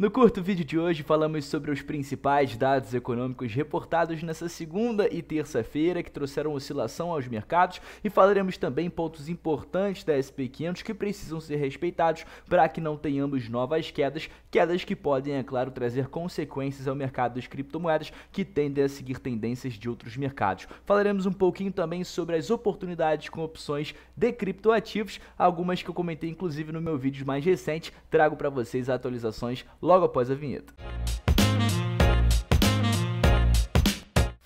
No curto vídeo de hoje falamos sobre os principais dados econômicos reportados nessa segunda e terça-feira que trouxeram oscilação aos mercados e falaremos também pontos importantes da SP 500 que precisam ser respeitados para que não tenhamos novas quedas, quedas que podem, é claro, trazer consequências ao mercado das criptomoedas que tendem a seguir tendências de outros mercados. Falaremos um pouquinho também sobre as oportunidades com opções de criptoativos, algumas que eu comentei inclusive no meu vídeo mais recente, trago para vocês atualizações logo após a vinheta.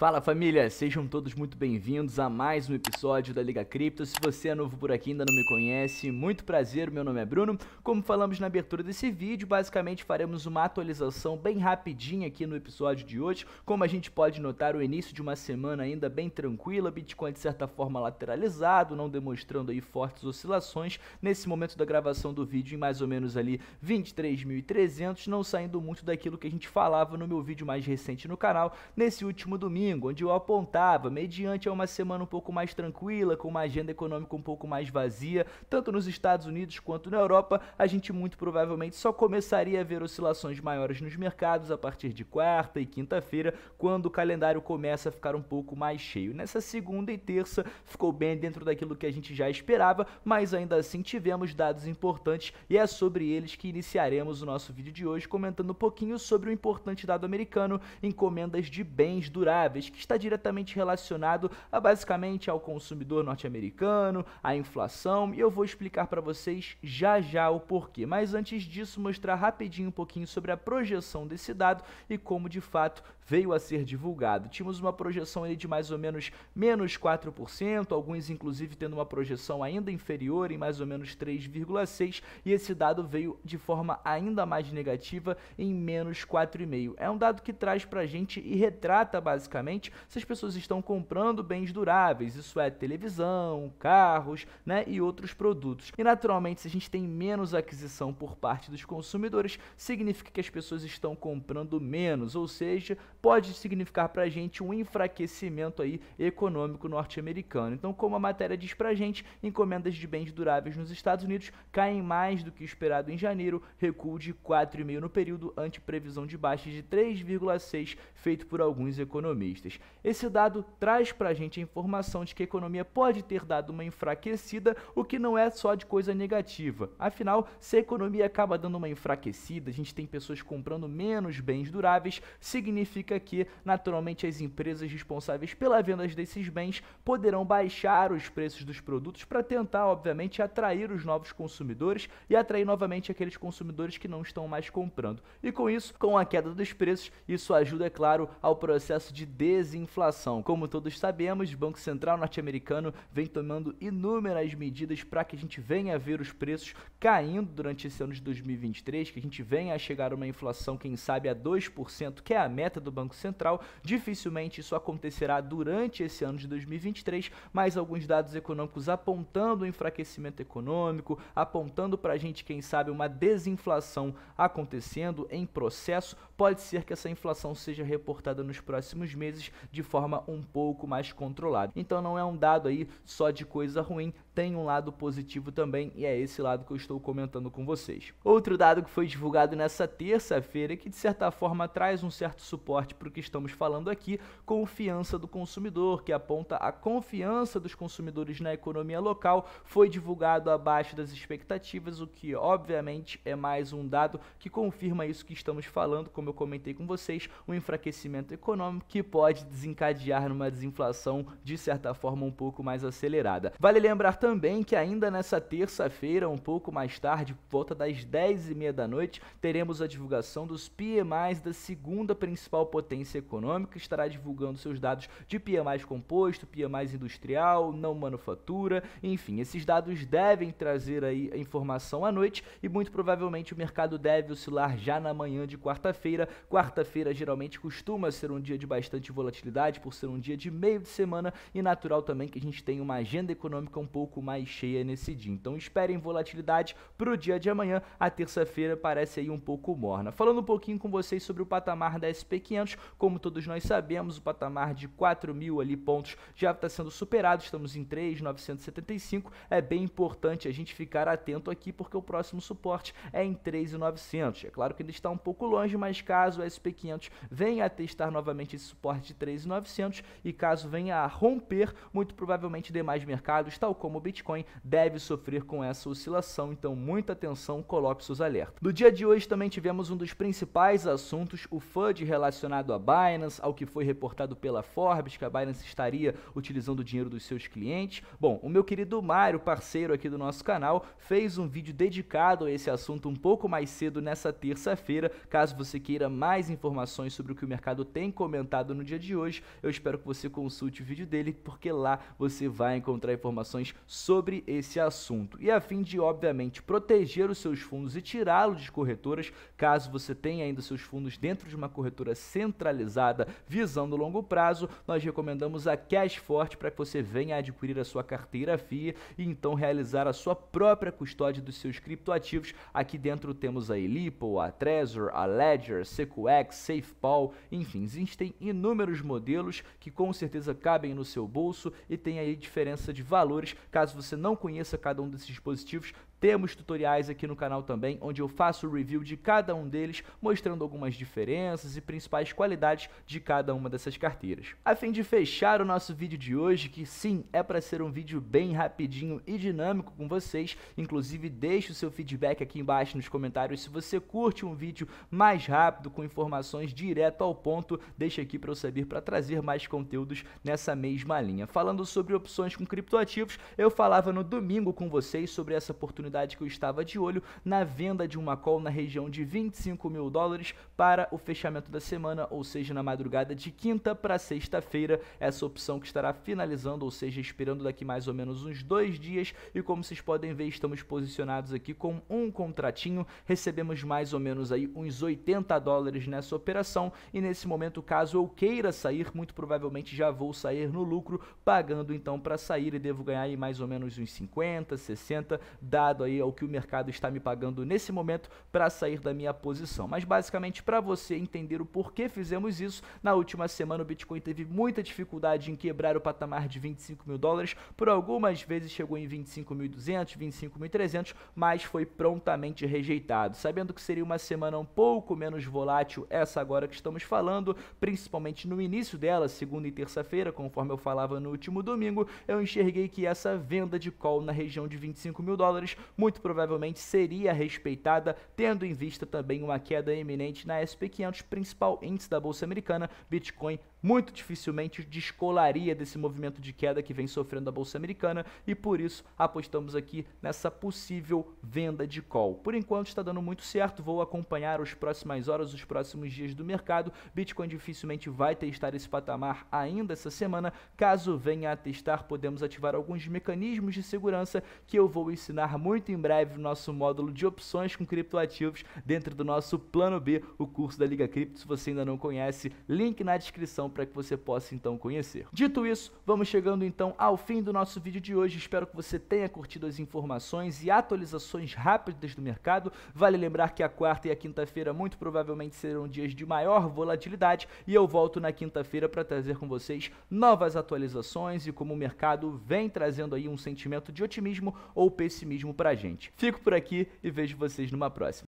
Fala família, sejam todos muito bem-vindos a mais um episódio da Liga Cripto. Se você é novo por aqui e ainda não me conhece, muito prazer, meu nome é Bruno. Como falamos na abertura desse vídeo, basicamente faremos uma atualização bem rapidinha aqui no episódio de hoje. Como a gente pode notar, o início de uma semana ainda bem tranquila, Bitcoin de certa forma lateralizado, não demonstrando aí fortes oscilações. Nesse momento da gravação do vídeo, em mais ou menos ali 23.300, não saindo muito daquilo que a gente falava no meu vídeo mais recente no canal. Nesse último domingo, domingo, onde eu apontava, mediante a uma semana um pouco mais tranquila, com uma agenda econômica um pouco mais vazia, tanto nos Estados Unidos quanto na Europa, a gente muito provavelmente só começaria a ver oscilações maiores nos mercados a partir de quarta e quinta-feira, quando o calendário começa a ficar um pouco mais cheio. Nessa segunda e terça ficou bem dentro daquilo que a gente já esperava, mas ainda assim tivemos dados importantes e é sobre eles que iniciaremos o nosso vídeo de hoje comentando um pouquinho sobre o importante dado americano, encomendas de bens duráveis mas que está diretamente relacionado a, basicamente ao consumidor norte-americano, à inflação, e eu vou explicar para vocês já já o porquê. Mas antes disso, mostrar rapidinho um pouquinho sobre a projeção desse dado e como de fato veio a ser divulgado. Tínhamos uma projeção ali de mais ou menos menos 4%, alguns inclusive tendo uma projeção ainda inferior em mais ou menos 3,6%, e esse dado veio de forma ainda mais negativa em menos 4,5%. É um dado que traz para a gente e retrata basicamente antigamente, se as pessoas estão comprando bens duráveis, isso é televisão, carros, né, e outros produtos. E naturalmente, se a gente tem menos aquisição por parte dos consumidores, significa que as pessoas estão comprando menos, ou seja, pode significar para a gente um enfraquecimento aí econômico norte-americano. Então, como a matéria diz para a gente, encomendas de bens duráveis nos Estados Unidos caem mais do que esperado em janeiro, recuo de 4,5 no período, ante previsão de baixa de 3,6 feito por alguns economistas. Esse dado traz para a gente a informação de que a economia pode ter dado uma enfraquecida, o que não é só de coisa negativa. Afinal, se a economia acaba dando uma enfraquecida, a gente tem pessoas comprando menos bens duráveis, significa que, naturalmente, as empresas responsáveis pela venda desses bens poderão baixar os preços dos produtos para tentar, obviamente, atrair os novos consumidores e atrair novamente aqueles consumidores que não estão mais comprando. E com isso, com a queda dos preços, isso ajuda, é claro, ao processo de desinflação. Como todos sabemos, o Banco Central norte-americano vem tomando inúmeras medidas para que a gente venha a ver os preços caindo durante esse ano de 2023, que a gente venha a chegar a uma inflação, quem sabe, a 2%, que é a meta do Banco Central. Dificilmente isso acontecerá durante esse ano de 2023, mas alguns dados econômicos apontando o enfraquecimento econômico, apontando para a gente, quem sabe, uma desinflação acontecendo em processo. Pode ser que essa inflação seja reportada nos próximos meses vezes de forma um pouco mais controlada. Então não é um dado aí só de coisa ruim, tem um lado positivo também e é esse lado que eu estou comentando com vocês. Outro dado que foi divulgado nessa terça-feira que de certa forma traz um certo suporte para o que estamos falando aqui, confiança do consumidor, que aponta a confiança dos consumidores na economia local, foi divulgado abaixo das expectativas, o que obviamente é mais um dado que confirma isso que estamos falando, como eu comentei com vocês, um enfraquecimento econômico que pode desencadear numa desinflação de certa forma um pouco mais acelerada. Vale lembrar também que ainda nessa terça-feira, um pouco mais tarde, volta das 10h30 da noite, teremos a divulgação dos PMIs da segunda principal potência econômica, estará divulgando seus dados de PMIs composto, PMIs industrial, não manufatura, enfim, esses dados devem trazer aí a informação à noite e muito provavelmente o mercado deve oscilar já na manhã de quarta-feira. Quarta-feira geralmente costuma ser um dia de bastante volatilidade por ser um dia de meio de semana e natural também que a gente tenha uma agenda econômica um pouco pouco mais cheia nesse dia. Então esperem volatilidade para o dia de amanhã. A terça-feira parece aí um pouco morna. Falando um pouquinho com vocês sobre o patamar da SP500, como todos nós sabemos, o patamar de 4 mil ali pontos já está sendo superado. Estamos em 3,975. É bem importante a gente ficar atento aqui porque o próximo suporte é em 3,900. É claro que ele está um pouco longe, mas caso o SP500 venha a testar novamente esse suporte de 3,900 e caso venha a romper, muito provavelmente demais mercados, tal como Bitcoin deve sofrer com essa oscilação, então muita atenção, coloque seus alertas. No dia de hoje também tivemos um dos principais assuntos, o FUD relacionado à Binance, ao que foi reportado pela Forbes, que a Binance estaria utilizando o dinheiro dos seus clientes. Bom, o meu querido Mário, parceiro aqui do nosso canal, fez um vídeo dedicado a esse assunto um pouco mais cedo nessa terça-feira. Caso você queira mais informações sobre o que o mercado tem comentado no dia de hoje, eu espero que você consulte o vídeo dele, porque lá você vai encontrar informações sobre esse assunto e a fim de, obviamente, proteger os seus fundos e tirá-los de corretoras, caso você tenha ainda seus fundos dentro de uma corretora centralizada visando longo prazo, nós recomendamos a Cash Forte para que você venha adquirir a sua carteira FIA e então realizar a sua própria custódia dos seus criptoativos. Aqui dentro temos a Elipo, a Trezor, a Ledger, CQX, SafePal, enfim, existem inúmeros modelos que com certeza cabem no seu bolso e tem aí diferença de valores, caso caso você não conheça cada um desses dispositivos, temos tutoriais aqui no canal também, onde eu faço o review de cada um deles, mostrando algumas diferenças e principais qualidades de cada uma dessas carteiras. A fim de fechar o nosso vídeo de hoje, que sim, é para ser um vídeo bem rapidinho e dinâmico com vocês, inclusive deixe o seu feedback aqui embaixo nos comentários se você curte um vídeo mais rápido, com informações direto ao ponto, deixe aqui para eu saber para trazer mais conteúdos nessa mesma linha. Falando sobre opções com criptoativos, eu falava no domingo com vocês sobre essa oportunidade que eu estava de olho na venda de uma call na região de 25 mil dólares para o fechamento da semana, ou seja, na madrugada de quinta para sexta-feira. Essa opção que estará finalizando, ou seja, esperando daqui mais ou menos uns dois dias. E como vocês podem ver, estamos posicionados aqui com um contratinho. Recebemos mais ou menos aí uns 80 dólares nessa operação. E nesse momento, caso eu queira sair, muito provavelmente já vou sair no lucro, pagando então para sair e devo ganhar aí mais ou menos uns 50, 60, dado atrelado aí ao que o mercado está me pagando nesse momento para sair da minha posição. Mas basicamente para você entender o porquê fizemos isso, na última semana o Bitcoin teve muita dificuldade em quebrar o patamar de 25 mil dólares, por algumas vezes chegou em 25.200, 25.300, mas foi prontamente rejeitado. Sabendo que seria uma semana um pouco menos volátil essa agora que estamos falando, principalmente no início dela, segunda e terça-feira, conforme eu falava no último domingo, eu enxerguei que essa venda de call na região de 25 mil dólares muito provavelmente seria respeitada, tendo em vista também uma queda iminente na SP500, principal índice da bolsa americana. Bitcoin muito dificilmente descolaria desse movimento de queda que vem sofrendo a bolsa americana e por isso apostamos aqui nessa possível venda de call. Por enquanto está dando muito certo, vou acompanhar as próximas horas, os próximos dias do mercado. Bitcoin dificilmente vai testar esse patamar ainda essa semana. Caso venha a testar, podemos ativar alguns mecanismos de segurança que eu vou ensinar muito em breve no nosso módulo de opções com criptoativos dentro do nosso plano B, o curso da Liga Cripto. Se você ainda não conhece, link na descrição para que você possa então conhecer. Dito isso, vamos chegando então ao fim do nosso vídeo de hoje. Espero que você tenha curtido as informações e atualizações rápidas do mercado. Vale lembrar que a quarta e a quinta-feira muito provavelmente serão dias de maior volatilidade e eu volto na quinta-feira para trazer com vocês novas atualizações e como o mercado vem trazendo aí um sentimento de otimismo ou pessimismo para a gente. Fico por aqui e vejo vocês numa próxima.